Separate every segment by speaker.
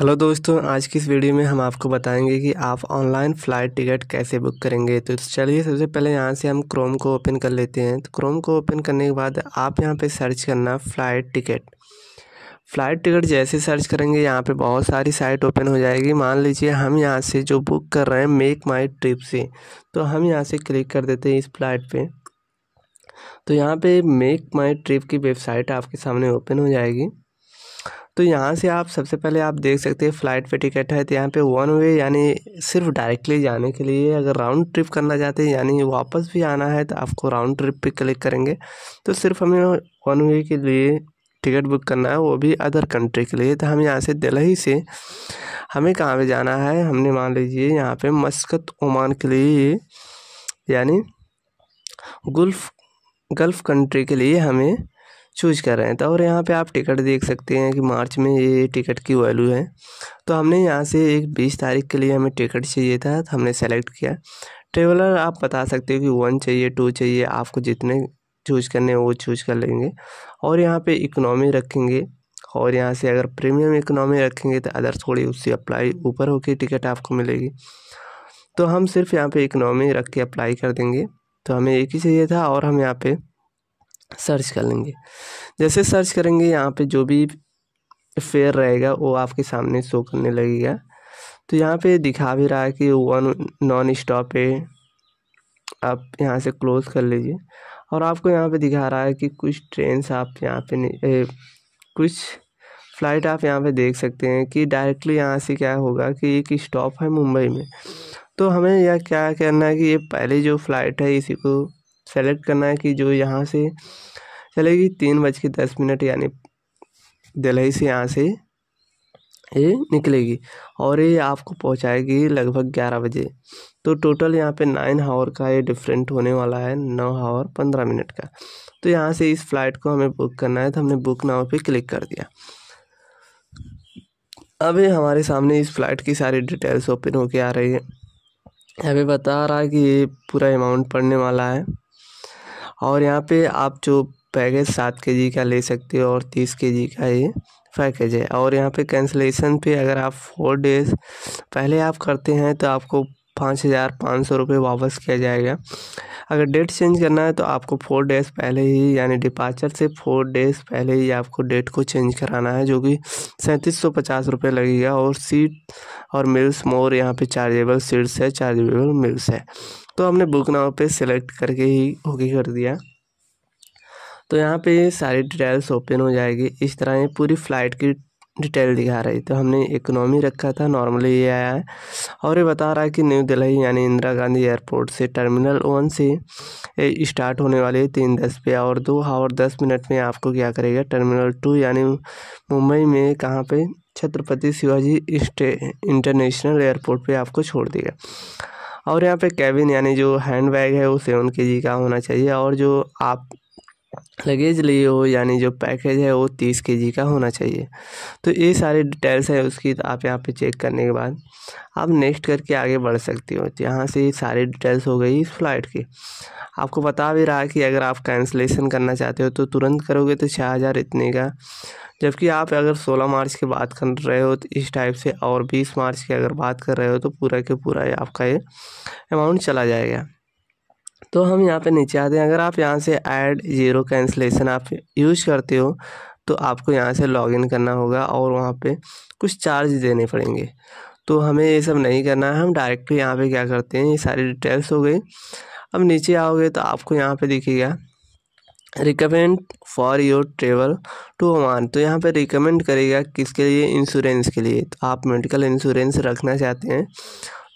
Speaker 1: hello दोस्तों आज की इस वीडियो में हम आपको बताएंगे कि आप ऑनलाइन फ़्लाइट टिकट कैसे बुक करेंगे तो चलिए सबसे पहले यहाँ से हम क्रोम को ओपन कर लेते हैं तो क्रोम को ओपन करने के बाद आप यहाँ पे सर्च करना फ़्लाइट टिकट फ़्लाइट टिकट जैसे सर्च करेंगे यहाँ पे बहुत सारी साइट ओपन हो जाएगी मान लीजिए हम यहाँ से जो बुक कर रहे हैं मेक माई ट्रिप से तो हम यहाँ से क्लिक कर देते हैं इस फ्लाइट पर तो यहाँ पर मेक माई ट्रिप की वेबसाइट आपके सामने ओपन हो जाएगी तो यहाँ से आप सबसे पहले आप देख सकते हैं फ़्लाइट पे टिकट है तो यहाँ पे वन वे यानी सिर्फ डायरेक्टली जाने के लिए अगर राउंड ट्रिप करना चाहते हैं यानी वापस भी आना है तो आपको राउंड ट्रिप पे क्लिक करेंगे तो सिर्फ हमें वन वे के लिए टिकट बुक करना है वो भी अदर कंट्री के लिए तो हम यहाँ से दिल्ली से हमें कहाँ पर जाना है हमने मान लीजिए यहाँ पर मस्कत ओमान के लिए यानी गुल्फ गल्फ़ कंट्री के लिए हमें चूज कर रहे हैं तो और यहाँ पे आप टिकट देख सकते हैं कि मार्च में ये टिकट की वैल्यू है तो हमने यहाँ से एक बीस तारीख के लिए हमें टिकट चाहिए था तो हमने सेलेक्ट किया ट्रेवलर आप बता सकते हो कि वन चाहिए टू चाहिए आपको जितने चूज करने वो चूज कर लेंगे और यहाँ पे इकोनॉमी रखेंगे और यहाँ से अगर प्रीमियम इकोनॉमी रखेंगे तो अदर थोड़ी उससे अप्लाई ऊपर होकर टिकट आपको मिलेगी तो हम सिर्फ यहाँ पे इकोनॉमी रख के अप्लाई कर देंगे तो हमें एक ही चाहिए था और हम यहाँ पे सर्च कर लेंगे जैसे सर्च करेंगे यहाँ पे जो भी फेयर रहेगा वो आपके सामने शो करने लगेगा तो यहाँ पे दिखा भी रहा है कि वन नॉन स्टॉप है आप यहाँ से क्लोज कर लीजिए और आपको यहाँ पे दिखा रहा है कि कुछ ट्रेन आप यहाँ पे ए, कुछ फ़्लाइट आप यहाँ पे देख सकते हैं कि डायरेक्टली यहाँ से क्या होगा कि एक स्टॉप है मुंबई में तो हमें यह क्या करना है कि ये पहले जो फ़्लाइट है इसी को सेलेक्ट करना है कि जो यहाँ से चलेगी तीन बज के दस मिनट यानी दिल्ली से यहाँ से ये निकलेगी और ये आपको पहुँचाएगी लगभग ग्यारह बजे तो टोटल यहाँ पे नाइन हावर का ये डिफरेंट होने वाला है नौ हावर पंद्रह मिनट का तो यहाँ से इस फ्लाइट को हमें बुक करना है तो हमने बुक नाव पे क्लिक कर दिया अब ये हमारे सामने इस फ्लाइट की सारी डिटेल्स ओपन होके आ रही है हमें बता रहा है कि ये पूरा अमाउंट पड़ने वाला है और यहाँ पे आप जो पैकेज सात के जी का ले सकते हो और तीस के जी का ये पैकेज है और यहाँ पे कैंसलेशन पे अगर आप फोर डेज पहले आप करते हैं तो आपको पाँच हज़ार पाँच सौ रुपये वापस किया जाएगा अगर डेट चेंज करना है तो आपको फोर डेज़ पहले ही यानी डिपार्चर से फोर डेज़ पहले ही आपको डेट को चेंज कराना है जो कि सैंतीस सौ पचास रुपये लगेगा और सीट और मिल्स मोर यहाँ पे चार्जेबल सीट्स है चार्जेबल मिल्स है तो हमने बुक नाव पे सेलेक्ट करके ही ओके कर दिया तो यहाँ पे सारी डिटेल्स ओपन हो जाएगी इस तरह ये पूरी फ़्लाइट की डिटेल दिखा रही तो हमने इकोनॉमी रखा था नॉर्मली ये आया है और ये बता रहा है कि न्यू दिल्ली यानी इंदिरा गांधी एयरपोर्ट से टर्मिनल वन से स्टार्ट होने वाली है तीन दस पे और दो हावर दस मिनट में आपको क्या करेगा टर्मिनल टू यानी मुंबई में कहाँ पे छत्रपति शिवाजी स्टे इंटरनेशनल एयरपोर्ट पे आपको छोड़ देगा और यहाँ पे कैबिन यानी जो हैंड बैग है वो सेवन के जी का होना चाहिए और जो आप लगेज लिए हो यानी जो पैकेज है वो तीस के जी का होना चाहिए तो ये सारे डिटेल्स है उसकी तो आप यहाँ पे चेक करने के बाद आप नेक्स्ट करके आगे बढ़ सकती हो तो यहाँ से सारी डिटेल्स हो गई इस फ्लाइट की आपको बता भी रहा है कि अगर आप कैंसलेशन करना चाहते हो तो तुरंत करोगे तो छः हज़ार इतने का जबकि आप अगर सोलह मार्च की बात कर रहे हो तो इस टाइप से और बीस मार्च की अगर बात कर रहे हो तो पूरा के पूरा आपका ये अमाउंट चला जाएगा तो हम यहाँ पे नीचे आते हैं अगर आप यहाँ से ऐड ज़ीरो कैंसलेशन आप यूज़ करते हो तो आपको यहाँ से लॉगिन करना होगा और वहाँ पे कुछ चार्ज देने पड़ेंगे तो हमें ये सब नहीं करना है हम डायरेक्ट यहाँ पे क्या करते हैं ये सारी डिटेल्स हो गई अब नीचे आओगे तो आपको यहाँ पे दिखेगा recommend for your travel to Oman तो यहाँ पे रिकमेंड करेगा किसके लिए इंश्योरेंस के लिए तो आप मेडिकल इंश्योरेंस रखना चाहते हैं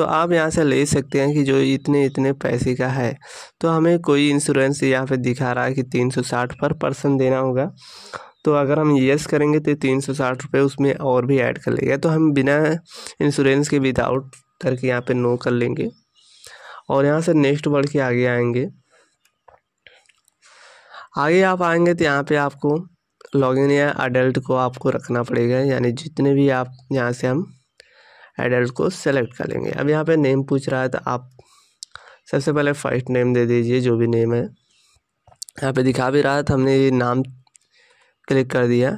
Speaker 1: तो आप यहाँ से ले सकते हैं कि जो इतने इतने पैसे का है तो हमें कोई इंश्योरेंस यहाँ पे दिखा रहा है कि तीन सौ साठ पर पर्सन देना होगा तो अगर हम यस करेंगे तो तीन सौ साठ रुपये उसमें और भी ऐड कर लेगा तो हम बिना इंश्योरेंस के विदाउट करके यहाँ पे नो कर लेंगे और यहाँ से नेक्स्ट बढ़ के आगे आएंगे आगे आप आएंगे तो यहाँ पे आपको लॉगिन या अडल्ट को आपको रखना पड़ेगा यानी जितने भी आप यहाँ से हम एडल्ट को सेलेक्ट कर लेंगे अब यहाँ पे नेम पूछ रहा है तो आप सबसे पहले फर्स्ट नेम दे दीजिए जो भी नेम है यहाँ पे दिखा भी रहा है तो हमने ये नाम क्लिक कर दिया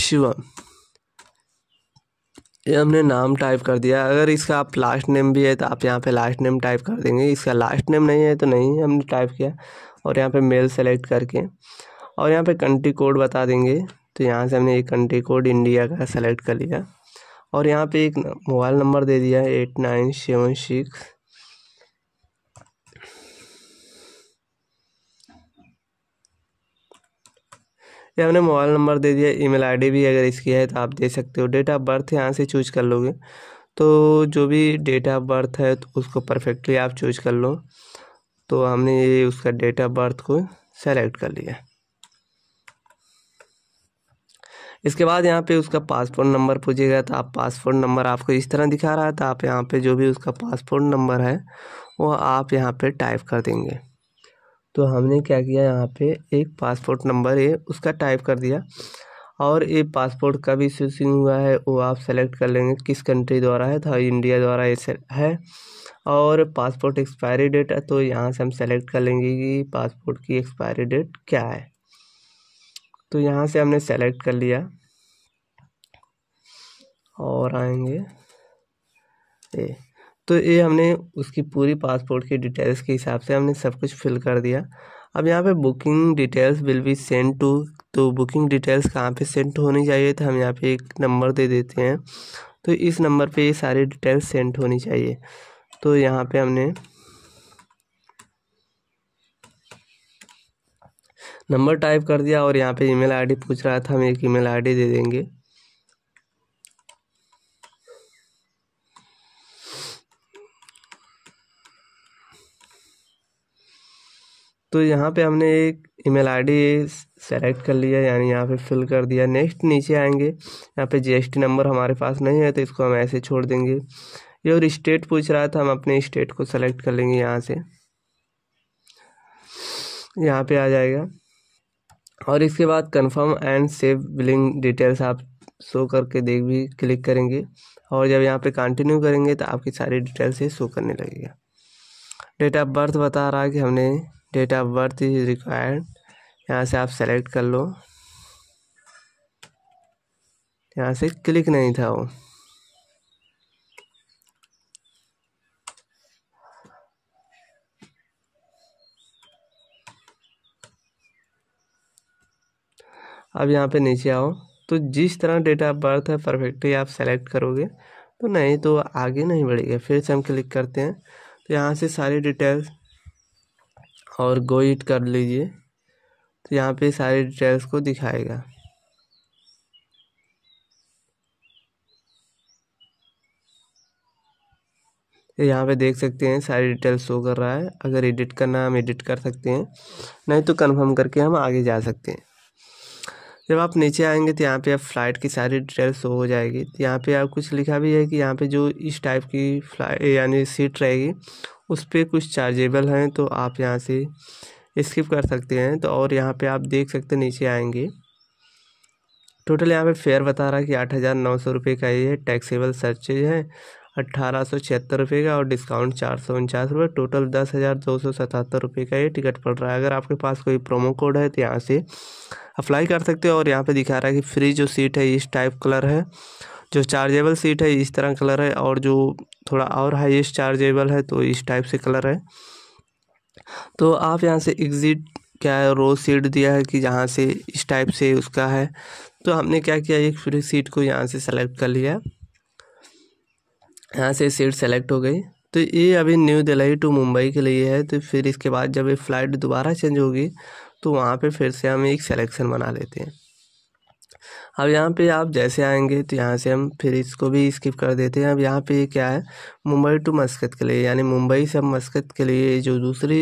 Speaker 1: शिवम ये हमने नाम टाइप कर दिया अगर इसका आप लास्ट नेम भी है तो आप यहाँ पे लास्ट नेम टाइप कर देंगे इसका लास्ट नेम नहीं है तो नहीं हमने टाइप किया और यहाँ पे मेल सेलेक्ट करके और यहाँ पे कंट्री कोड बता देंगे तो यहाँ से हमने एक कंट्री कोड इंडिया का सेलेक्ट कर लिया और यहाँ पे एक मोबाइल नंबर दे दिया है एट नाइन सेवन सिक्स ये हमने मोबाइल नंबर दे दिया ईमेल आईडी भी अगर इसकी है तो आप दे सकते हो डेट ऑफ बर्थ यहाँ से चूज कर लोगे तो जो भी डेट ऑफ बर्थ है तो उसको परफेक्टली आप चूज कर लो तो हमने ये उसका डेट ऑफ बर्थ को सेलेक्ट कर लिया इसके बाद यहाँ पे उसका पासपोर्ट नंबर पूछेगा तो आप पासपोर्ट नंबर आपको इस तरह दिखा रहा है तो आप यहाँ पे जो भी उसका पासपोर्ट नंबर है वो आप यहाँ पे टाइप कर देंगे तो हमने क्या किया यहाँ पे एक पासपोर्ट नंबर ये उसका टाइप कर दिया और ये पासपोर्ट का भी इशूसिंग हुआ है वो आप सेलेक्ट कर लेंगे किस कंट्री द्वारा है था तो इंडिया द्वारा ये है और पासपोर्ट एक्सपायरी डेट है तो यहाँ से हम सेलेक्ट कर लेंगे कि पासपोर्ट की एक्सपायरी डेट क्या है तो यहाँ से हमने सेलेक्ट कर लिया और आएंगे ए तो ये हमने उसकी पूरी पासपोर्ट की डिटेल्स के हिसाब से हमने सब कुछ फिल कर दिया अब यहाँ पे booking details will be send to तो बुकिंग डिटेल्स कहाँ पे सेंड होनी चाहिए तो हम यहाँ पे एक नंबर दे देते हैं तो इस नंबर पे ये सारी डिटेल्स सेंड होनी चाहिए तो यहाँ पे हमने नंबर टाइप कर दिया और यहाँ पे ईमेल आईडी पूछ रहा था हम एक ईमेल आईडी दे देंगे तो यहाँ पे हमने एक ईमेल आईडी सेलेक्ट कर लिया यानी यहाँ पे फिल कर दिया नेक्स्ट नीचे आएंगे यहाँ पे जीएसटी नंबर हमारे पास नहीं है तो इसको हम ऐसे छोड़ देंगे ये और स्टेट पूछ रहा था हम अपने स्टेट को सेलेक्ट कर लेंगे यहाँ से यहाँ पे आ जाएगा और इसके बाद confirm and save billing details आप शो करके देख भी क्लिक करेंगे और जब यहाँ पे कंटिन्यू करेंगे तो आपकी सारी डिटेल्स ये शो करने लगेगा डेट ऑफ बर्थ बता रहा है कि हमने date of birth is required यहाँ से आप सेलेक्ट कर लो यहाँ से क्लिक नहीं था वो अब यहाँ पे नीचे आओ तो जिस तरह डेट ऑफ बर्थ है परफेक्टली आप सेलेक्ट करोगे तो नहीं तो आगे नहीं बढ़ेगा फिर से हम क्लिक करते हैं तो यहाँ से सारी डिटेल्स और गो इट कर लीजिए तो यहाँ पे सारी डिटेल्स को दिखाएगा यहाँ पे देख सकते हैं सारी डिटेल्स शो कर रहा है अगर एडिट करना हम एडिट कर सकते हैं नहीं तो कन्फर्म करके हम आगे जा सकते हैं जब आप नीचे आएंगे तो यहाँ पे आप फ्लाइट की सारी डिटेल शो हो जाएगी तो यहाँ पे आप कुछ लिखा भी है कि यहाँ पे जो इस टाइप की फ्लाइट यानी सीट रहेगी उस पर कुछ चार्जेबल हैं तो आप यहाँ से स्किप कर सकते हैं तो और यहाँ पे आप देख सकते नीचे आएंगे टोटल यहाँ पे फेयर बता रहा है कि आठ हज़ार नौ सौ रुपये का ये टैक्सेबल सर्चेज है अट्ठारह सौ छिहत्तर रुपये का और डिस्काउंट चार सौ उनचास रुपये टोटल दस हज़ार दो सौ सतहत्तर रुपये का ये टिकट पड़ रहा है अगर आपके पास कोई प्रोमो कोड है तो यहाँ से अप्लाई कर सकते हो और यहाँ पे दिखा रहा है कि फ्री जो सीट है इस टाइप कलर है जो चार्जेबल सीट है इस तरह कलर है और जो थोड़ा और हाइस्ट चार्जेबल है तो इस टाइप से कलर है तो आप यहाँ से एग्ज़िट क्या है रोज सीट दिया है कि जहाँ से इस टाइप से उसका है तो हमने क्या किया एक फ्री सीट को यहाँ से सेलेक्ट कर लिया यहाँ से सीट सेलेक्ट हो गई तो ये अभी न्यू दिल्ली टू मुंबई के लिए है तो फिर इसके बाद जब ये फ़्लाइट दोबारा चेंज होगी तो वहाँ पे फिर से हम एक सिलेक्शन बना लेते हैं अब यहाँ पे आप जैसे आएंगे तो यहाँ से हम फिर इसको भी स्किप कर देते हैं अब यहाँ पे क्या है मुंबई टू मस्कत के लिए यानी मुंबई से मस्कत के लिए जो दूसरी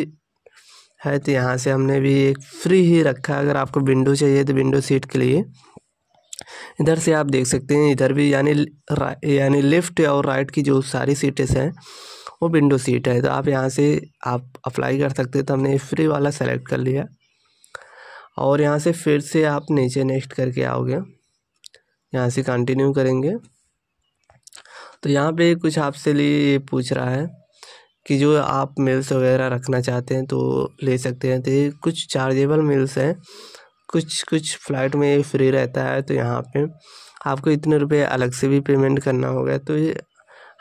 Speaker 1: है तो यहाँ से हमने भी एक फ्री ही रखा है अगर आपको विंडो चाहिए तो विंडो सीट के लिए इधर से आप देख सकते हैं इधर भी यानी यानी लेफ़्ट और राइट की जो सारी सीटें हैं वो विंडो सीट है तो आप यहाँ से आप अप्लाई कर सकते हैं तो हमने फ्री वाला सेलेक्ट कर लिया और यहाँ से फिर से आप नीचे नेक्स्ट करके आओगे यहाँ से कंटिन्यू करेंगे तो यहाँ पे कुछ आपसे लिए ये पूछ रहा है कि जो आप मिल्स वगैरह रखना चाहते हैं तो ले सकते हैं तो ये कुछ चार्जेबल मिल्स हैं कुछ कुछ फ्लाइट में फ्री रहता है तो यहाँ पे आपको इतने रुपये अलग से भी पेमेंट करना होगा तो ये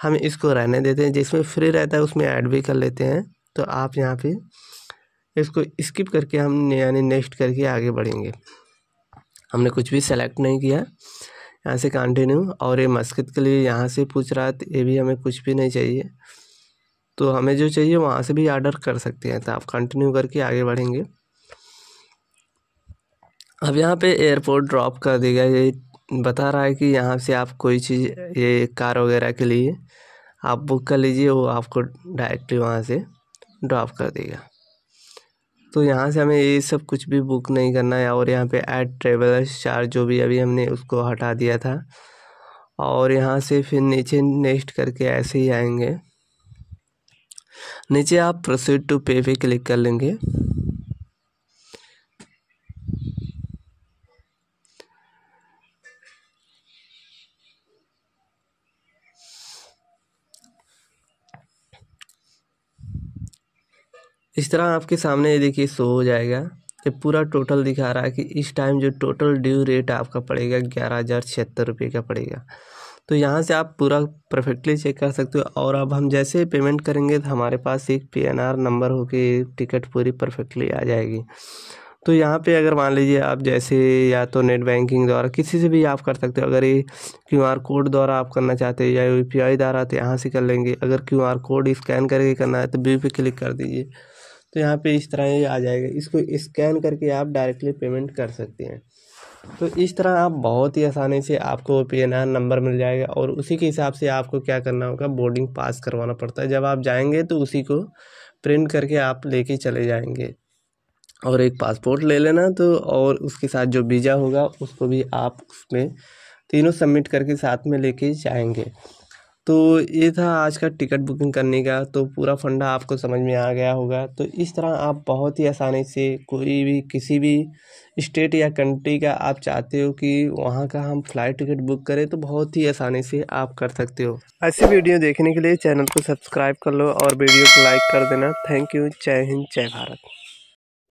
Speaker 1: हम इसको रहने देते हैं जिसमें फ्री रहता है उसमें ऐड भी कर लेते हैं तो आप यहाँ पे इसको स्किप करके हम यानी नेक्स्ट करके आगे बढ़ेंगे हमने कुछ भी सेलेक्ट नहीं किया यहाँ से कंटिन्यू और ये मस्जिद के लिए यहाँ से पूछ रहा है ये भी हमें कुछ भी नहीं चाहिए तो हमें जो चाहिए वहाँ से भी आर्डर कर सकते हैं तो आप कंटिन्यू करके आगे बढ़ेंगे अब यहाँ पे एयरपोर्ट ड्रॉप कर देगा ये बता रहा है कि यहाँ से आप कोई चीज़ ये कार वगैरह के लिए आप बुक कर लीजिए वो आपको डायरेक्टली वहाँ से ड्रॉप कर देगा तो यहाँ से हमें ये सब कुछ भी बुक नहीं करना है और यहाँ पे ऐड ट्रेवलर्स चार्ज जो भी अभी हमने उसको हटा दिया था और यहाँ से फिर नीचे नेक्स्ट करके ऐसे ही आएंगे नीचे आप प्रोसीड टू पे पे क्लिक कर लेंगे इस तरह आपके सामने ये देखिए शो हो जाएगा ये पूरा टोटल दिखा रहा है कि इस टाइम जो टोटल ड्यू रेट आपका पड़ेगा ग्यारह हज़ार छिहत्तर रुपये का पड़ेगा तो यहाँ से आप पूरा परफेक्टली चेक कर सकते हो और अब हम जैसे पेमेंट करेंगे तो हमारे पास एक पी नंबर के टिकट पूरी परफेक्टली आ जाएगी तो यहाँ पे अगर मान लीजिए आप जैसे या तो नेट बैंकिंग द्वारा किसी से भी आप कर सकते हो अगर ये क्यू आर कोड द्वारा आप करना चाहते हो या यू पी आई द्वारा तो यहाँ से कर लेंगे अगर क्यू आर कोड स्कैन करके करना है तो बी पे क्लिक कर दीजिए तो यहाँ पे इस तरह ये आ जाएगा इसको स्कैन करके आप डायरेक्टली पेमेंट कर सकते हैं तो इस तरह आप बहुत ही आसानी से आपको पी एन आर नंबर मिल जाएगा और उसी के हिसाब से आपको क्या करना होगा बोर्डिंग पास करवाना पड़ता है जब आप जाएंगे तो उसी को प्रिंट करके आप लेके चले जाएंगे और एक पासपोर्ट ले लेना तो और उसके साथ जो वीज़ा होगा उसको भी आप उसमें तीनों सबमिट करके साथ में लेके जाएंगे तो ये था आज का टिकट बुकिंग करने का तो पूरा फंडा आपको समझ में आ गया होगा तो इस तरह आप बहुत ही आसानी से कोई भी किसी भी स्टेट या कंट्री का आप चाहते हो कि वहाँ का हम फ्लाइट टिकट बुक करें तो बहुत ही आसानी से आप कर सकते हो ऐसी वीडियो देखने के लिए चैनल को सब्सक्राइब कर लो और वीडियो को लाइक कर देना थैंक यू जय हिंद जय भारत